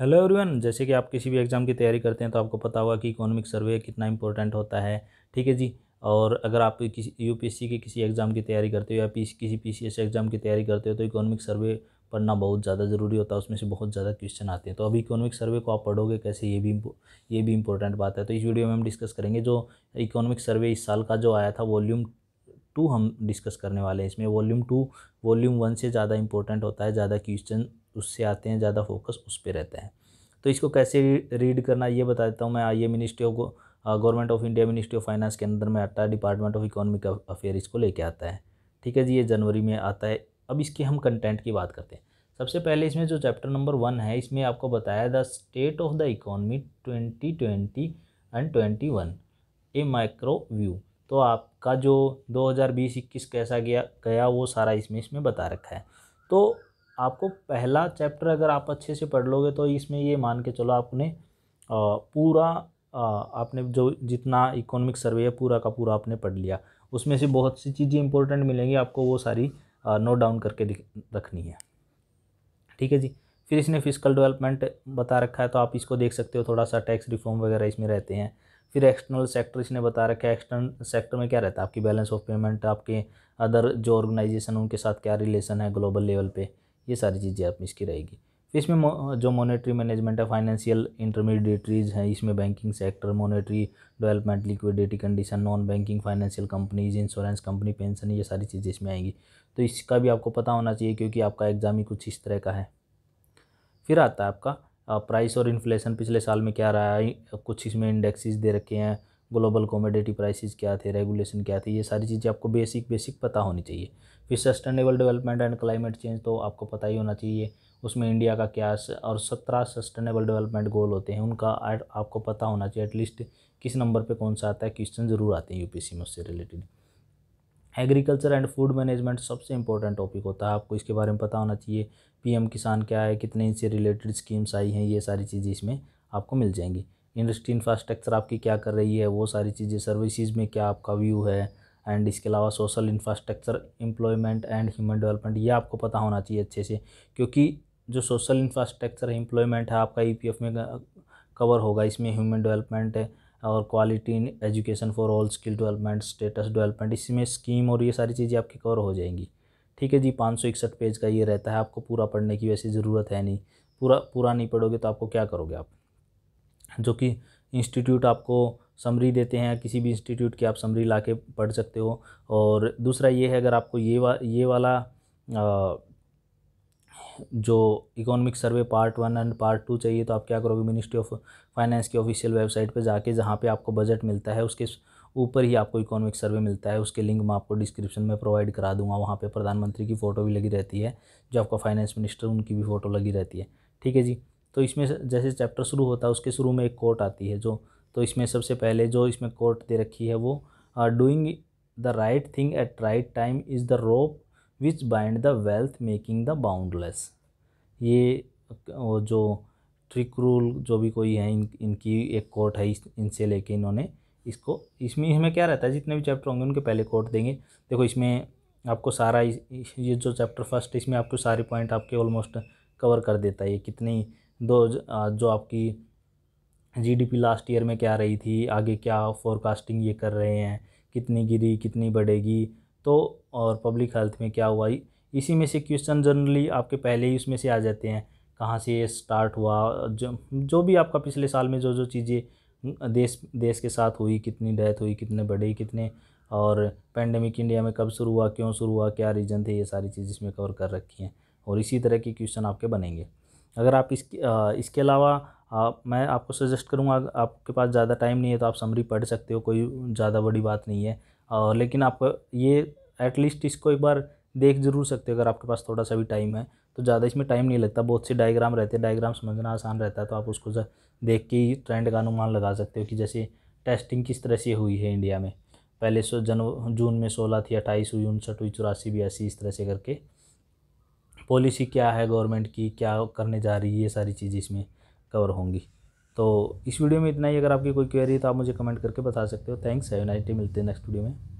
hello everyone जैसे कि आप किसी भी एग्ज़ाम की तैयारी करते हैं तो आपको पता होगा कि इकोनॉमिक सर्वे कितना इंपॉर्टेंट होता है ठीक है जी और अगर आप किसी यूपीएससी के किसी एग्ज़ाम की तैयारी करते हो या पी किसी पीसीएस एग्ज़ाम की तैयारी करते हो तो इकोनॉमिक सर्वे पढ़ना बहुत ज़्यादा ज़रूरी होता है उसमें से बहुत ज़्यादा क्वेश्चन आते हैं तो अभी इकोनॉमिक सर्वे को आप पढ़ोगे कैसे ये भी ये भी इंपॉर्टेंट बात है तो इस वीडियो में हम डिस्कस करेंगे जो इकोनॉमिक सर्वे इस साल का जो आया था वॉल्यूम टू हम डिस्कस करने वाले हैं इसमें वॉल्यूम टू वॉल्यूम वन से ज़्यादा इंपॉर्टेंट होता है ज़्यादा क्वेश्चन उससे आते हैं ज़्यादा फोकस उस पर रहता है तो इसको कैसे रीड करना ये बता देता हूँ मैं a ministry of government of India ministry of finance के अंदर में आता है डिपार्टमेंट ऑफ इकोनॉमिक अफेयर इसको लेके आता है ठीक है जी ये जनवरी में आता है अब इसके हम कंटेंट की बात करते हैं सबसे पहले इसमें जो चैप्टर नंबर वन है इसमें आपको बताया the state of the economy twenty twenty and twenty one a micro view तो आपका जो 2020-21 कैसा गया गया वो सारा इसमें इसमें बता रखा है तो आपको पहला चैप्टर अगर आप अच्छे से पढ़ लोगे तो इसमें ये मान के चलो आपने पूरा आपने जो जितना इकोनॉमिक सर्वे है पूरा का पूरा आपने पढ़ लिया उसमें से बहुत सी चीज़ें इंपॉर्टेंट मिलेंगी आपको वो सारी नोट डाउन करके रखनी है ठीक है जी फिर इसने फिजिकल डेवलपमेंट बता रखा है तो आप इसको देख सकते हो थोड़ा सा टैक्स रिफॉर्म वगैरह इसमें रहते हैं फिर एक्सटर्नल सेक्टर इसने बता रखा है एक्सटर्नल सेक्टर में क्या रहता है आपकी बैलेंस ऑफ पेमेंट आपके अदर जो ऑर्गेनाइजेशन उनके साथ क्या रिलेशन है ग्लोबल लेवल पे ये सारी चीज़ें आप इसकी रहेगी फिर इसमें जो मॉनेटरी मैनेजमेंट है फाइनेंशियल इंटरमीडिएटरीज हैं इसमें banking sector monetary development liquidity condition non banking financial companies insurance company pension ये सारी चीज़ें इसमें आएंगी तो इसका भी आपको पता होना चाहिए क्योंकि आपका एग्ज़ाम ही कुछ इस तरह का है फिर आता है आपका प्राइस और इन्फ्लेशन पिछले साल में क्या रहा है कुछ इसमें इंडेक्सेस दे रखे हैं ग्लोबल कॉमोडिटी प्राइसेस क्या थे रेगुलेशन क्या थे ये सारी चीज़ें आपको बेसिक बेसिक पता होनी चाहिए फिर sustainable development and climate change तो आपको पता ही होना चाहिए उसमें इंडिया का क्या और सत्रह सस्टेनेबल डेवलपमेंट गोल होते हैं उनका आपको पता होना चाहिए एटलीस्ट किस नंबर पर कौन सा आता है क्वेश्चन ज़रूर आते हैं यू में उससे related agriculture and food management सबसे इंपॉर्टेंट टॉपिक होता है आपको इसके बारे में पता होना चाहिए पीएम किसान क्या है कितने इनसे रिलेटेड स्कीम्स आई हैं ये सारी चीज़ें इसमें आपको मिल जाएंगी इंडस्ट्री इंफ्रास्ट्रक्चर आपकी क्या कर रही है वो सारी चीज़ें सर्विसेज में क्या आपका व्यू है एंड इसके अलावा social infrastructure employment and human development ये आपको पता होना चाहिए अच्छे से क्योंकि जो सोशल इंफ्रास्ट्रक्चर एम्प्लॉयमेंट है आपका ई e में कवर होगा इसमें ह्यूमन डेवलपमेंट है और quality in education for all skill development status development इसमें स्कीम और ये सारी चीज़ें आपकी कवर हो जाएंगी ठीक है जी पाँच सौ इकसठ पेज का ये रहता है आपको पूरा पढ़ने की वैसे ज़रूरत है नहीं पूरा पूरा नहीं पढ़ोगे तो आपको क्या करोगे आप जो कि इंस्टीट्यूट आपको समरी देते हैं किसी भी इंस्टीट्यूट की आप समरी ला के पढ़ सकते हो और दूसरा ये है अगर आपको ये वा ये वाला आ, जो economic survey part one and part two चाहिए तो आप क्या करोगे मिनिस्ट्री ऑफ फाइनेंस की ऑफिशियल वेबसाइट पे जाके जहाँ पे आपको बजट मिलता है उसके ऊपर ही आपको इकोनॉमिक सर्वे मिलता है उसके लिंक मैं आपको डिस्क्रिप्शन में प्रोवाइड करा दूंगा वहाँ पे प्रधानमंत्री की फ़ोटो भी लगी रहती है जो आपका फाइनेंस मिनिस्टर उनकी भी फ़ोटो लगी रहती है ठीक है जी तो इसमें जैसे चैप्टर शुरू होता है उसके शुरू में एक कोर्ट आती है जो तो इसमें सबसे पहले जो इसमें कोर्ट दे रखी है वो doing the right thing at right time is the rope which bind the wealth making the boundless ये जो ट्रिक रूल जो भी कोई है इन इनकी एक कोर्ट है इनसे लेके इन्होंने इसको इसमें हमें क्या रहता है जितने भी चैप्टर होंगे उनके पहले कोर्ट देंगे देखो इसमें आपको सारा ये जो चैप्टर फर्स्ट इसमें आपको सारे पॉइंट आपके ऑलमोस्ट कवर कर देता है ये कितनी दो जो आपकी जीडीपी लास्ट ईयर में क्या रही थी आगे क्या फोरकास्टिंग ये कर रहे हैं कितनी गिरी कितनी बढ़ेगी तो और पब्लिक हेल्थ में क्या हुआ इसी में से क्वेश्चन जनरली आपके पहले ही उसमें से आ जाते हैं कहाँ से ये स्टार्ट हुआ जो जो भी आपका पिछले साल में जो जो चीज़ें देश देश के साथ हुई कितनी डेथ हुई कितने बढ़े कितने और पैंडेमिक इंडिया में कब शुरू हुआ क्यों शुरू हुआ क्या रीज़न थे ये सारी चीज़ इसमें कवर कर रखी हैं और इसी तरह के क्वेश्चन आपके बनेंगे अगर आप इसके आ, इसके अलावा आप मैं आपको सजेस्ट करूँगा आपके पास ज़्यादा टाइम नहीं है तो आप समरी पढ़ सकते हो कोई ज़्यादा बड़ी बात नहीं है और लेकिन आप ये एटलीस्ट इसको एक बार देख जरूर सकते हो अगर आपके पास थोड़ा सा भी टाइम है तो ज़्यादा इसमें टाइम नहीं लगता बहुत से डायग्राम रहते हैं डायग्राम समझना आसान रहता है तो आप उसको देख के ही ट्रेंड का अनुमान लगा सकते हो कि जैसे टेस्टिंग किस तरह से हुई है इंडिया में पहले सो जन जून में सोलह थी अट्ठाईस हुई उनसठ हुई चौरासी बयासी इस तरह से करके पॉलिसी क्या है गवर्नमेंट की क्या करने जा रही है ये सारी चीज़ें इसमें कवर होंगी तो इस वीडियो में इतना ही अगर आपकी कोई क्वेरी है तो आप मुझे कमेंट करके बता सकते हो थैंक्स है नाइट मिलते हैं नेक्स्ट वीडियो में